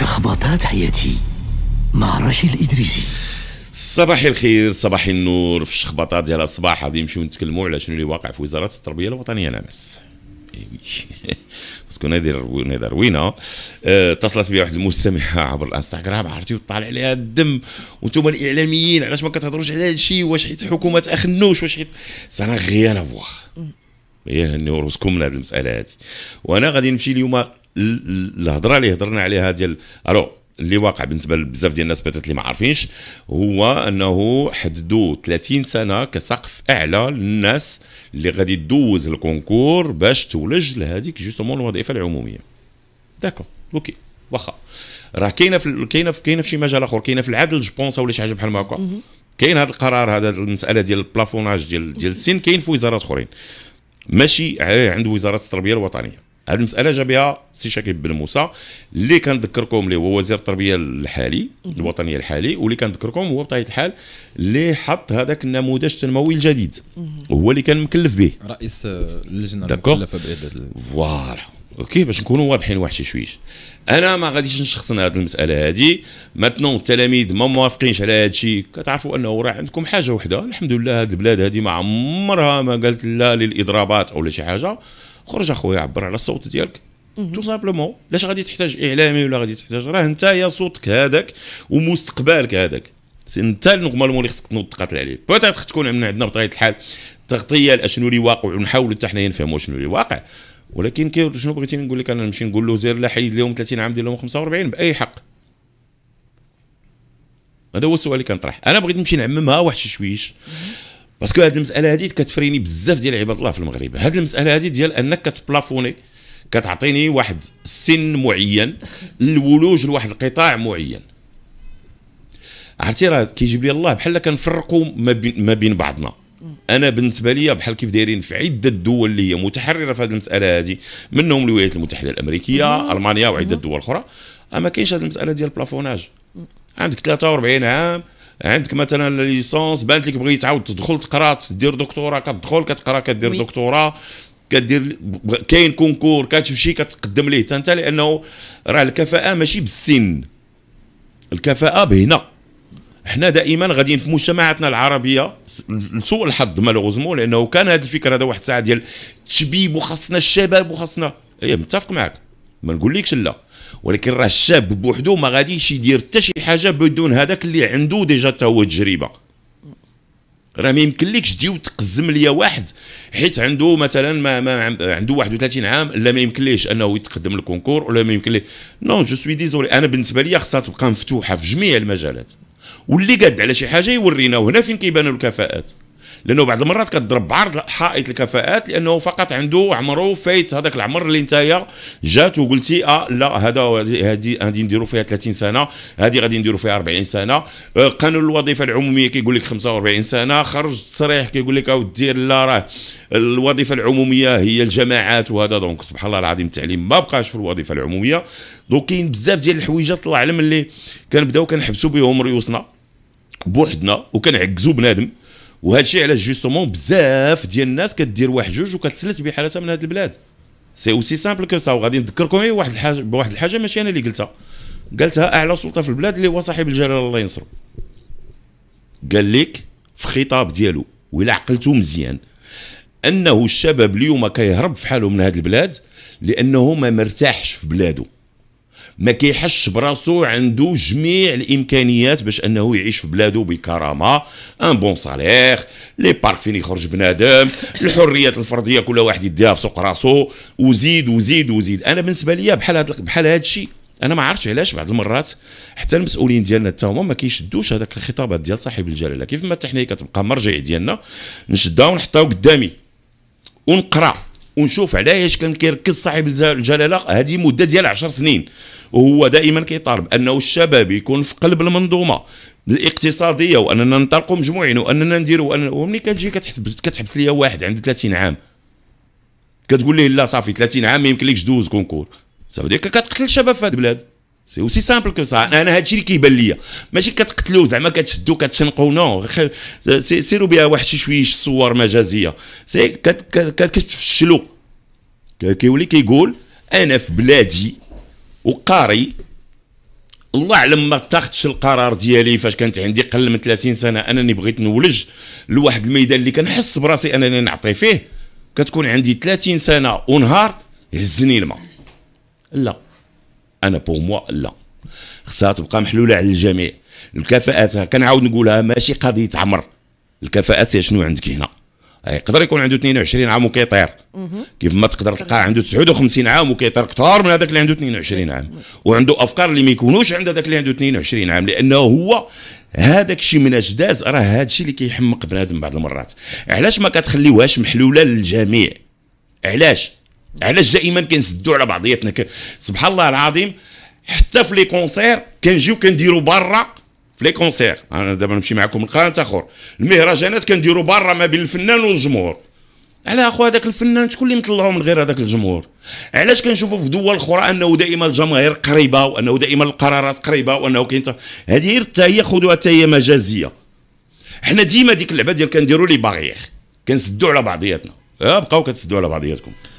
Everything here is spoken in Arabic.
شخبطات حياتي مع راشد الإدريسي صباح الخير صباح النور في الشخبطات ديال الصباح غادي نمشيو نتكلموا على شنو اللي واقع في وزاره التربيه الوطنيه لامس باسكو نادي نادي روينه آه، اتصلت بي واحد المستمعه عبر الانستغرام عرفتي وطالع عليها الدم وانتم الاعلاميين علاش ما كتهضروش على هذا الشيء واش حيت الحكومه تاخنوش واش حيت سانا غيان افواغ هي هنيو راسكم من هذه المساله هذه وانا غادي نمشي اليوم الهضره اللي هضرنا عليها ديال الو اللي واقع بالنسبه لبزاف ديال الناس بيتات اللي ما عارفينش هو انه حددوا 30 سنه كسقف اعلى للناس اللي غادي تدوز الكونكور باش تولج لهذيك جوستومون الوظيفه العموميه داكو اوكي واخا راه كاينه في كاينه في كاينه في شي مجال اخر كاينه في العدل جوبونس ولا شي حاجه بحال هكا كاين هذا القرار هذا المساله ديال البلافوناج ديال ديال السن كاين في وزارات اخرين ماشي عند وزاره التربيه الوطنيه هذه المساله جا بها سي شاكيب بن موسى اللي كنذكركم اللي هو وزير التربيه الحالي الوطنيه الحالي واللي كنذكركم هو بطبيعه الحال اللي حط هذاك النموذج التنموي الجديد هو اللي كان مكلف به رئيس اللجنه المكلفه بهذا فوالا اوكي باش نكونوا واضحين واحد شي انا ما غاديش نشخصن هذه المساله هذه ماتنون التلاميذ ما موافقينش على هذا الشيء كتعرفوا انه راه عندكم حاجه وحده الحمد لله هذه البلاد هذه ما عمرها ما قالت لا للاضرابات او شي حاجه خرج اخويا عبر على الصوت ديالك تو سامبلومون لاش غادي تحتاج اعلامي ولا غادي تحتاج راه انت يا صوتك هذاك ومستقبلك هذاك سي انت نورمالمون اللي خصك تنوض تقاتل عليه بوتيتر تكون عندنا بطبيعه الحال تغطيه لاشنو اللي واقع ونحاولوا حتى حنايا نفهموا شنو اللي واقع ولكن كي شنو بغيتي نقول لك انا نمشي نقول له زير لا حيد لهم 30 عام دير لهم 45 باي حق هذا هو السؤال اللي كنطرح انا بغيت نمشي نعممها واحد شويش باسكو هاد المساله هادي كتفريني بزاف ديال عباد الله في المغرب هاد المساله هادي ديال انك كتبلافوني كتعطيني واحد سن معين للولوج لواحد القطاع معين عرفتي راه كيجيب لي الله بحال كنفرقوا ما بين ما بين بعضنا انا بالنسبه لي بحال كيف دايرين في عده دول اللي هي متحرره في هذه المساله هذه منهم الولايات المتحده الامريكيه المانيا وعده دول اخرى اما كاينش هذه المساله ديال البلافوناج عندك 43 عام عندك مثلا ليسونس بانت لك بغيت تعاود تدخل تقرا تدير دكتوراه كتدخل كتقرا كدير دكتوراه كدير كاين كونكور كتمشي كتقدم ليه حتى انت لانه راه الكفاءه ماشي بالسن الكفاءه بهنا حنا دائما غاديين في مجتمعاتنا العربيه لسوء الحظ مالوغوزمون لانه كان هذا الفكر هذا واحد الساعه ديال التشبيب وخاصنا الشباب وخاصنا اي متفق معك ما نقولكش لا ولكن راه الشاب بوحدو ما غاديش يدير حتى شي حاجه بدون هذاك اللي عنده ديجا تا هو تجربه راه ما يمكنلكش تجي وتقزم ليا واحد حيت عنده مثلا ما, ما عنده 31 عام لا ما يمكنليش انه يتقدم للكونكور ولا ما يمكن ليه نو جو سوي ديزولي انا بالنسبه لي خصها تبقى مفتوحه في جميع المجالات واللي قاد على شي حاجه يورينا وهنا فين كيبانوا الكفاءات لانه بعض المرات كتضرب بعرض حائط الكفاءات لانه فقط عنده عمره فايت هذاك العمر اللي نتايا جات وقلتي اه لا هذا هذه غادي نديروا فيها 30 سنه هذه غادي نديروا فيها 40 سنه آه، قانون الوظيفه العموميه كيقول لك 45 سنه خرج تصريح كيقول لك او دير لا راه الوظيفه العموميه هي الجماعات وهذا دونك سبحان الله العظيم التعليم ما بقاش في الوظيفه العموميه دونك كاين بزاف ديال الحويجات الله اعلم اللي كنبداو كنحبسوا بهم ريوسنا بوحدنا وكنعكزوا بنادم وهذا الشيء علاش جوستومون بزاف ديال الناس كدير واحد جوج وكتسلت بحالتها من هذه البلاد سي اوسي سامبل كو سا وغادي نذكركم غير إيه واحد الحاجه بواحد الحاجه ماشي انا اللي قلتها قالتها اعلى سلطه في البلاد اللي هو صاحب الجلاله الله ينصرو قال لك في خطاب ديالو ولا عقلتو مزيان انه الشباب اليوم كيهرب في حاله من هذه البلاد لانه ما مرتاحش في بلاده ما كيحش براسو عنده جميع الامكانيات باش انه يعيش في بلادو بكرامه ان بون سالير لي بارك فين يخرج بنادم الحريات الفرديه كل واحد يديها في سوق راسو وزيد وزيد وزيد انا بالنسبه ليا بحال هاد بحال هاد الشيء انا ما عرفتش علاش بعض المرات حتى المسؤولين ديالنا حتى هما ما كيشدوش هذاك الخطابات ديال صاحب الجلاله كيف ما حتى حنا كتبقى مرجع ديالنا نشدها ونحطها قدامي ونقرا ونشوف علاش كان كيركز صاحب الجلاله هذه مده ديال 10 سنين وهو دائما كيطالب انه الشباب يكون في قلب المنظومه الاقتصاديه واننا ننطلقوا مجموعين واننا نديروا وأن... ومني كتجي كتحسب كتحبس ليا واحد عنده 30 عام كتقول ليه لا صافي 30 عام ما يمكن لكش دوز كونكور صافي كتقتل الشباب في هذه البلاد سي اوسي سامبل كو سا انا هادشي اللي كيبان ليا ماشي كتقتلو زعما كتشدو كتشنقو نو سيروا بها واحد شي شويش صور مجازيه سي كتفشلو كيولي كيقول انا في بلادي وقاري الله اعلم ما اتخذتش القرار ديالي فاش كانت عندي قل من 30 سنه انني بغيت نولج لواحد الميدان اللي كنحس براسي انني نعطي فيه كتكون عندي 30 سنه ونهار هزني الماء لا انا بور موا لا خصها تبقى محلوله على الجميع الكفاءات كنعاود نقولها ماشي قضيه عمر الكفاءات هي شنو عندك هنا يقدر يكون عنده 22 عام وكيطير كيف ما تقدر تلقى عنده 59 عام وكيطير كثار من هذاك اللي عنده 22 عام وعنده افكار اللي ما يكونوش عند هذاك اللي عنده 22 عام لانه هو هذاك الشيء من اجداز راه هذا الشيء اللي كيحمق بنادم بعض المرات علاش ما كتخليوهاش محلوله للجميع علاش علاش دائما كنسدوا على بعضياتنا ك... سبحان الله العظيم حتى في لي كونسير كنجيو كنديروا برا في لي كونسير انا دابا نمشي معكم لقناه اخر المهرجانات كنديروا برا ما بين الفنان والجمهور على اخو هذاك الفنان شكون اللي مطلعو من غير هذاك الجمهور علاش كنشوفوا في دول اخرى انه دائما الجماهير قريبه وانه دائما القرارات قريبه وانه كاين هذه حتى هي خذوها حتى هي مجازيه حنا ديما ديك اللعبه ديال كنديروا لي باغيير كنسدوا على بعضياتنا آه، بقاو كتسدوا على بعضياتكم